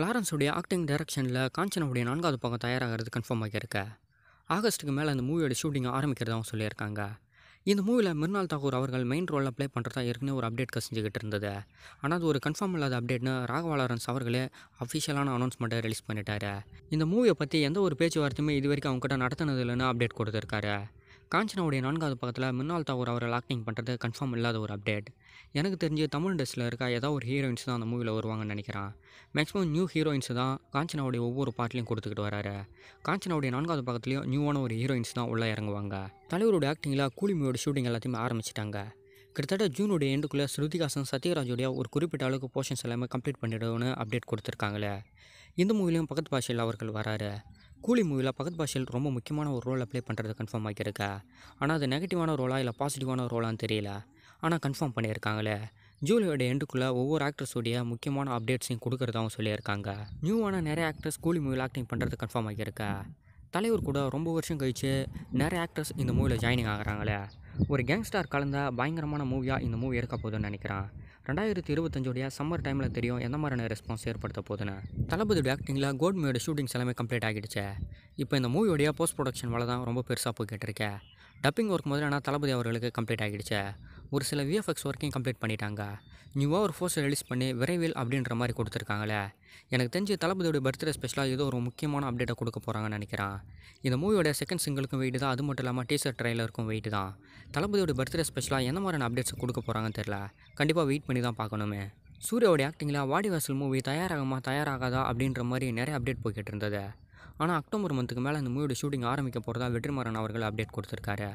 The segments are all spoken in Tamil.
லாரன்ஸுடைய ஆக்டிங் டைரக்ஷனில் காஞ்சனாவுடைய நான்காவது பக்கம் தயாராகிறது கன்ஃபார்ம் ஆகியிருக்க ஆகஸ்ட்டுக்கு மேலே அந்த மூவியோட ஷூட்டிங் ஆரம்பிக்கிறதாகவும் சொல்லியிருக்காங்க இந்த மூவியில் மிருநாள் தாகூர் அவர்கள் மெயின் ரோலில் ப்ளே பண்ணுறதா ஏற்கனவே ஒரு அப்டேட் கசிஞ்சிக்கிட்டு இருந்தது ஆனால் அது ஒரு கன்ஃபார்ம் இல்லாத அப்டேட்னு ராகவா லாரன்ஸ் அவர்களே அஃபிஷியலான அனௌன்ஸ்மெண்ட்டை ரிலீஸ் பண்ணிட்டாரு இந்த மூவியை பற்றி எந்த ஒரு பேச்சுவார்த்தையுமே இது வரைக்கும் அவங்ககிட்ட நடத்தினது இல்லைன்னு அப்டேட் கொடுத்துருக்காரு காஞ்சனாவுடைய நான்காவது பக்கத்தில் மின்னால் தாவூர் அவரை ஆக்டிங் பண்ணுறது கன்ஃபார்ம் இல்லாத ஒரு அப்டேட் எனக்கு தெரிஞ்சு தமிழ் இண்டஸ்ட்ரியில் இருக்க ஏதோ ஒரு ஹீரோயின்ஸ் தான் அந்த மூவியில் வருவாங்கன்னு நினைக்கிறேன் மேக்ஸிமம் நியூ ஹீரோயின்ஸ் தான் காஞ்சனாவுடைய ஒவ்வொரு பாட்லையும் கொடுத்துக்கிட்டு வராரு காஞ்சனாவுடைய நான்காவது பக்கத்துலேயும் நியூவான ஒரு ஹீரோயின்ஸ் தான் உள்ளே இறங்குவாங்க தலைவருடைய ஆக்டிங்கில் கூலிமியோட ஷூட்டிங் எல்லாத்தையுமே ஆரம்பிச்சிட்டாங்க கிட்டத்தட்ட ஜூனுடைய எண்டுக்குள்ளே ஸ்ருதிகாசன் சத்யராஜுடைய ஒரு குறிப்பிட்ட அளவுக்கு போர்ஷன்ஸ் எல்லாமே கம்ப்ளீட் பண்ணிடுவோன்னு அப்டேட் கொடுத்துருக்காங்களே இந்த மூவிலையும் பக்கத்து பாஷையில் அவர்கள் வராரு கூலி மூவியில் பகத் பாஷில் ரொம்ப முக்கியமான ஒரு ரோலை ப்ளே பண்ணுறது கன்ஃபார்ம் ஆகியிருக்கா ஆனால் அது நெகட்டிவான ரோலா இல்லை பாசிட்டிவான ரோலான்னு தெரியல ஆனால் கன்ஃபார்ம் பண்ணியிருக்காங்களே ஜூலியோட எண்டுக்குள்ளே ஒவ்வொரு ஆக்டர்ஸோடைய முக்கியமான அப்டேட்ஸையும் கொடுக்குறதாகவும் சொல்லியிருக்காங்க நியூவான நிறைய ஆக்ட்ரஸ் கூலி மூவியில் ஆக்டிங் பண்ணுறது கன்ஃபார்ம் ஆகியிருக்க தலைவர் கூட ரொம்ப வருஷம் கழித்து நிறைய ஆக்ட்ரஸ் இந்த மூவியில் ஜாயினிங் ஆகிறாங்களே ஒரு கேங்ஸ்டார் கலந்த பயங்கரமான மூவியாக இந்த மூவி இருக்க போதுன்னு நினைக்கிறான் ரெண்டாயிரத்தி இருபத்தஞ்சோடைய சம்மர் டைமில் தெரியும் எந்த மாதிரியான ரெஸ்பான்ஸ் ஏற்படுத்த போதுன்னு தளபதி ஆக்டிங்கில் கோட்மியோட ஷூட்டிங்ஸ் எல்லாமே கம்ப்ளீட் ஆகிடுச்சு இப்போ இந்த மூவியோடைய போஸ்ட் ப்ரொடக்ஷன் வேலை தான் ரொம்ப பெருசாக போய்கிட்டு இருக்கேன் டப்பிங் ஒர்க் முதல்ல ஆனால் தளபதி அவர்களுக்கு கம்ப்ளீட் ஆகிடுச்சு ஒரு சில விஎஃப்எக்ஸ் ஒர்க்கையும் கம்ப்ளீட் பண்ணிட்டாங்க நியூவாக ஒரு ஃபோர்ஸை ரிலீஸ் பண்ணி விரைவில் அப்படின்ற மாதிரி கொடுத்துருக்காங்களே எனக்கு தெரிஞ்சு தளபதியோட பர்த்டே ஸ்பெஷலாக ஏதோ ஒரு முக்கியமான அப்டேட்டை கொடுக்க போகிறாங்கன்னு நினைக்கிறேன் இந்த மூவியோட செகண்ட் சிங்கிளுக்கும் வெயிட் தான் அது மட்டும் இல்லாமல் டீசர் ட்ரைலருக்கும் வெயிட் தான் தளபதியோட பர்த்டே ஸ்பெஷலாக என்ன மாதிரியான அப்டேட்ஸ் கொடுக்க போகிறாங்கன்னு தெரில கண்டிப்பாக வெயிட் பண்ணி தான் பார்க்கணுமே சூரியோட ஆக்டிங்கில் வாடிவாசல் மூவி தயாராகுமா தயாராகாதா அப்படின்ற மாதிரி நிறைய அப்டேட் போய்கிட்டு இருந்தது ஆனால் அக்டோபர் மந்த்துக்கு மேலே இந்த மூவியோட ஷூட்டிங் ஆரம்பிக்க போகிறதா வெற்றிமாறன் அவர்கள் அப்டேட் கொடுத்துருக்காரு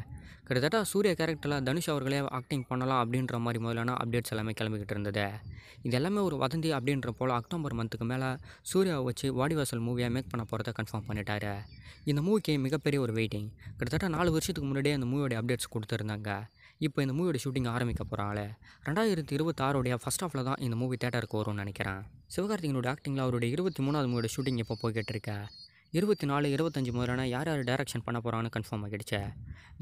கிட்டத்தட்ட சூரிய கேரக்டரில் தனுஷ் அவர்களே ஆக்டிங் பண்ணலாம் அப்படின்ற மாதிரி முதலான அப்டேட்ஸ் எல்லாமே கிளம்பிக்கிட்டு இருந்தது இது எல்லாமே ஒரு வதந்தி அப்படின்ற போல் அக்டோபர் மந்த்துக்கு மேலே சூர்யாவை வச்சு வாடிவாசல் மூவியாக மேக் பண்ண போகிறத கன்ஃபார்ம் பண்ணிட்டாரு இந்த மூவிக்கு மிகப்பெரிய ஒரு வெயிட்டிங் கிட்டத்தட்ட நாலு வருஷத்துக்கு முன்னாடியே அந்த மூவியோட அப்டேட்ஸ் கொடுத்துருந்தாங்க இப்போ இந்த மூவியோட ஷூட்டிங் ஆரம்பிக்க போகிறாள் ரெண்டாயிரத்தி இருபத்தாறுடைய ஃபஸ்ட் ஆஃபில் தான் இந்த மூவி தேட்டருக்கு வரும்னு நினைக்கிறேன் சிவகார்த்திகனோட ஆக்டிங்கில் அவருடைய இருபத்தி மூணாவது மூவியோட ஷூட்டிங் இப்போ போய்கிட்டு இருக்கேன் இருபத்தி நாலு இருபத்தஞ்சி முதலான யார் யார் டைரக்ஷன் பண்ண போகிறாங்கன்னு கன்ஃபார்ம் ஆகிடுச்சு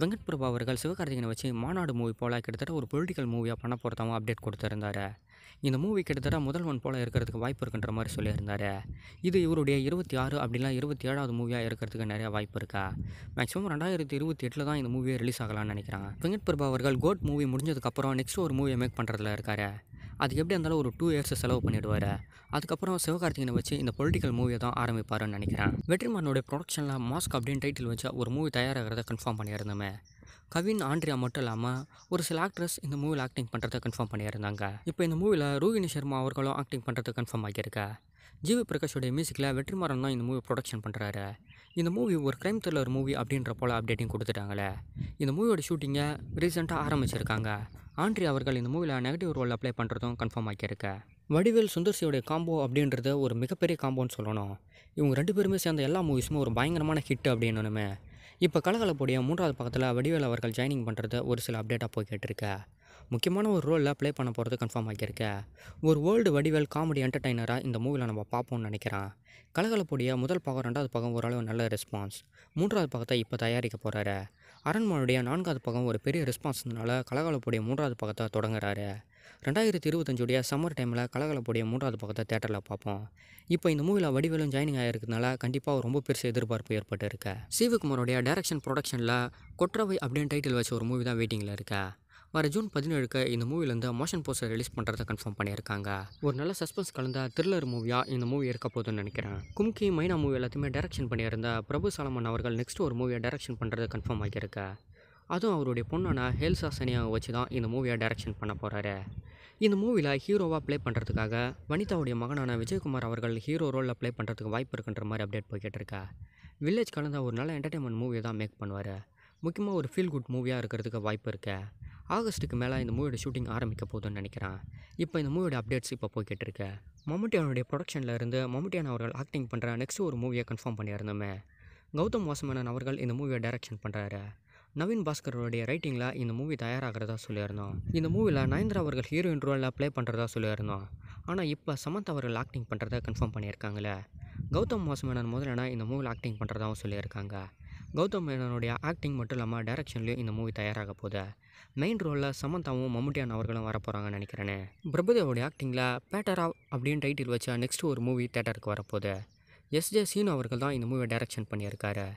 வெங்கட் பிரபா அவர்கள் சிவகார்த்திகனை வச்சு மாநாடு மூவி போல் கிட்டத்தட்ட ஒரு பொலிட்டிக்கல் மூவியாக பண்ண போகிறதாவும் அப்டேட் கொடுத்துருந்தார் இந்த மூவி கிட்டத்தட்ட முதல்வன் போல் இருக்கிறதுக்கு வாய்ப்பு இருக்குன்ற மாதிரி சொல்லியிருந்தார் இது இவருடைய இருபத்தி ஆறு அப்படிலாம் இருபத்தி ஏழாவது மூவியாக இருக்கிறதுக்கு நிறையா வாய்ப்பு இருக்கா மேக்ஸிமம் ரெண்டாயிரத்தி இருபத்தி எட்டில் தான் இந்த மூவியை ரிலீஸ் ஆகலாம்னு நினைக்கிறாங்க வெங்கட் பிரபா அவர்கள் கோட் மூவி முடிஞ்சதுக்கப்புறம் நெக்ஸ்ட் ஒரு மூவியை மேக் பண்ணுறதுல இருக்கார் அதுக்கு எப்படி இருந்தாலும் ஒரு டூ இயர்ஸ் செலவு பண்ணிடுவார் அதுக்கப்புறம் சிவகார்த்திகனை வச்சு இந்த பொலிட்டிக்கல் மூவியை தான் ஆரம்பிப்பாருன்னு நினைக்கிறேன் வெற்றிமானுடைய ப்ரொடக்ஷனில் மாஸ்க் அப்படின்னு டைட்டில் வச்சு ஒரு மூவி தயாராகிறத கன்ஃபார்ம் பண்ணியிருந்தோமே கவின் ஆண்ட்ரியா மட்டும் இல்லாமல் ஒரு சில ஆக்ட்ரஸ் இந்த மூவியில் ஆக்டிங் பண்ணுறதை கன்ஃபார்ம் பண்ணியிருந்தாங்க இப்போ இந்த மூவியில் ரோஹிணி சர்மா அவர்களும் ஆக்டிங் பண்ணுறது கன்ஃபார்ம் ஆகியிருக்க ஜிவி பிரகாஷோடைய மியூசிக்கில் வெற்றிமாறன் தான் இந்த மூவி ப்ரொடக்ஷன் பண்ணுறாரு இந்த மூவி ஒரு க்ரைம் த்ரில்லர் மூவி அப்படின்ற போல் அப்டேட்டிங் கொடுத்துட்டாங்களே இந்த மூவியோட ஷூட்டிங்கை ரீசெண்டாக ஆரம்பிச்சிருக்காங்க ஆண்ட்ரி அவர்கள் இந்த மூவியில் நெகட்டிவ் ரோல் அப்ளை பண்ணுறதும் கன்ஃபார்ம் ஆக்கியிருக்க வடிவேல் சுந்தர்சியோடைய காம்போ அப்படின்றது ஒரு மிகப்பெரிய காம்போன்னு சொல்லணும் இவங்க ரெண்டு பேருமே சேர்ந்த எல்லா மூவிஸுமே ஒரு பயங்கரமான ஹிட் அப்படின்னுமே இப்போ கலகலப்புடைய மூன்றாவது பக்கத்தில் வடிவேல் அவர்கள் ஜாயினிங் பண்ணுறது ஒரு சில அப்டேட்டாக போய் கேட்டிருக்கேன் முக்கியமான ஒரு ரோலில் ப்ளே பண்ண போகிறது கன்ஃபார்ம் ஆகியிருக்க ஒரு வேர்ல்டு வடிவேல் காமெடி என்டர்டைனராக இந்த மூவியில் நம்ம பார்ப்போம்னு நினைக்கிறேன் கலகலப்புடைய முதல் பாகம் ரெண்டாவது பாகம் ஓரளவு நல்ல ரெஸ்பான்ஸ் மூன்றாவது பாகத்தை இப்போ தயாரிக்க போகிறாரு அரண்மனுடைய நான்காவது பாகம் ஒரு பெரிய ரெஸ்பான்ஸ்னால கலகலப்புடைய மூன்றாவது பாகத்தை தொடங்குறாரு ரெண்டாயிரத்தி இருபத்தஞ்சுடைய சம்மர் டைமில் கலகலப்புடைய மூன்றாவது பக்கத்தை தேட்டரில் பார்ப்போம் இப்போ இந்த மூவியில் வடிவேலும் ஜாயினிங் ஆகிருக்கிறதுனால கண்டிப்பாக ரொம்ப பெருசு எதிர்பார்ப்பு ஏற்பட்டு இருக்கு சிவகுமாரோடைய டைரக்ஷன் ப்ரொடக்ஷனில் கொற்றவை அப்படின்னு டைட்டில் வச்ச ஒரு மூவி தான் வெயிட்டிங்கில் இருக்கேன் வர ஜூன் பதினேழுக்கு இந்த மூவிலேருந்து மோஷன் போஸ்டர் ரிலீஸ் பண்ணுறதை கன்ஃபார்ம் பண்ணியிருக்காங்க ஒரு நல்ல சஸ்பென்ஸ் கலந்த த்ரில்லர் மூவியாக இந்த மூவி இருக்க போதுன்னு நினைக்கிறேன் கும்கி மைனா மூவி எல்லாத்தையுமே டேரக்ஷன் பண்ணியிருந்த பிரபு சலமன் அவர்கள் நெக்ஸ்ட் ஒரு மூவியை டேரக்ஷன் பண்ணுறது கன்ஃபார்ம் ஆகியிருக்கு அதுவும் அவருடைய பொண்ணான ஹேல்சா சனியாவை வச்சு தான் இந்த மூவியை டேரக்ஷன் பண்ண போகிறாரு இந்த மூவியில் ஹீரோவாக ப்ளே பண்ணுறதுக்காக வனிதாவுடைய மகனான விஜயகுமார் அவர்கள் ஹீரோ ரோலில் ப்ளே பண்ணுறதுக்கு வாய்ப்பு இருக்குன்ற மாதிரி அப்டேட் போய்கிட்டு இருக்கா வில்லேஜ் கலந்த ஒரு நல்ல என்டர்டைன்மெண்ட் மூவியை தான் மேக் பண்ணுவார் முக்கியமாக ஒரு ஃபீல் குட் மூவியாக இருக்கிறதுக்கு வாய்ப்பு இருக்குது ஆகஸ்ட்டுக்கு மேலே இந்த மூவியோட ஷூட்டிங் ஆரம்பிக்க போதுன்னு நினைக்கிறேன் இப்போ இந்த மூவியோட அப்டேட்ஸ் இப்போ போய்கிட்டு இருக்கு மம்முட்டியானுடைய ப்ரொடக்ஷனில் இருந்து மம்முட்டியான் அவர்கள் ஆக்டிங் பண்ணுற நெக்ஸ்ட் ஒரு மூவியை கன்ஃபார்ம் பண்ணியிருந்தோமே கௌதம் வாசுமேனன் அவர்கள் இந்த மூவியை டைரக்ஷன் பண்ணுறாரு நவீன் பாஸ்கரோடைய ரைட்டிங்கில் இந்த மூவி தயாராகிறதா சொல்லியிருந்தோம் இந்த மூவியில் நயன்தரா அவர்கள் ஹீரோயின் ரோலில் ப்ளே பண்ணுறதா சொல்லியிருந்தோம் ஆனால் இப்போ சமந்த் அவர்கள் ஆக்டிங் பண்ணுறதை கன்ஃபார்ம் பண்ணியிருக்காங்களே கௌதம் வாசமேனன் முதலனா இந்த மூவியில் ஆக்டிங் பண்ணுறதாகவும் சொல்லியிருக்காங்க கௌதம் மேனனுடைய ஆக்டிங் மட்டும் இல்லாமல் டேரக்ஷன்லேயும் இந்த மூவி தயாராக போகுது மெயின் ரோலில் சமந்தாவும் மம்முட்டியான் அவர்களும் வரப்போகிறாங்கன்னு நினைக்கிறேன்னு பிரபுதேவோடைய ஆக்டிங்கில் பேட்டரா அப்படின்னு டைட்டில் வச்சா நெக்ஸ்ட் ஒரு மூவி தேட்டருக்கு வரப்போகுது எஸ் ஜே சீனு அவர்கள் தான் இந்த மூவியை டைரக்ஷன் பண்ணியிருக்காரு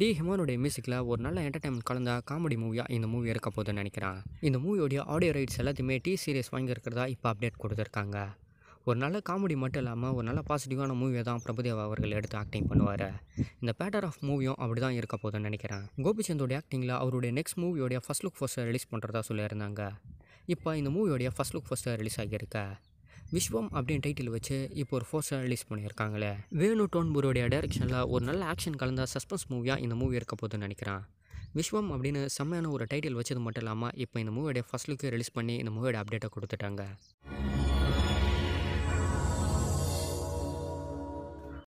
டி ஹிமானுடைய மியூசிக்கில் ஒரு நல்ல என்டர்டைன்மெண்ட் கலந்த காமெடி மூவியாக இந்த மூவி இருக்க போதுன்னு நினைக்கிறேன் இந்த மூவியோடைய ஆடியோ ரைட்ஸ் எல்லாத்தையுமே டி சீரியஸ் வாங்கியிருக்கிறதா இப்போ அப்டேட் கொடுத்துருக்காங்க ஒரு நல்ல காமெடி மட்டும் இல்லாமல் ஒரு நல்ல பாசிட்டிவான மூவியை தான் பிரபுதேவா அவர்கள் எடுத்து ஆக்டிங் பண்ணுவார் இந்த பேட்டர் ஆஃப் மூவியும் அப்படி தான் இருக்க போதுன்னு நினைக்கிறேன் கோபிச்சந்தோடைய ஆக்டிங்கில் அவருடைய நெக்ஸ்ட் மூவியோடைய ஃபஸ்ட் லுக் ஃபஸ்ட்டை ரிலீஸ் பண்ணுறதா சொல்லியிருந்தாங்க இப்போ இந்த மூவியோடைய ஃபஸ்ட் லுக் ஃபஸ்ட்டை ரிலீஸ் ஆகியிருக்க விஸ்வம் அப்படின்னு டைட்டில் வச்சு இப்போ ஒரு ஃபோஸ்டர் ரிலீஸ் பண்ணியிருக்காங்களே வேணு டோன்புரோடைய டைரெக்ஷனில் ஒரு நல்ல ஆக்ஷன் கலந்த சஸ்பென்ஸ் மூவியாக இந்த மூவி இருக்க போதுன்னு நினைக்கிறேன் விஸ்வம் அப்படின்னு செம்மையான ஒரு டைட்டில் வச்சது மட்டும் இல்லாமல் இப்போ இந்த மூவியோடைய ஃபஸ்ட் லுக்கு ரிலீஸ் பண்ணி இந்த மூவியோட அப்டேட்டை கொடுத்துட்டாங்க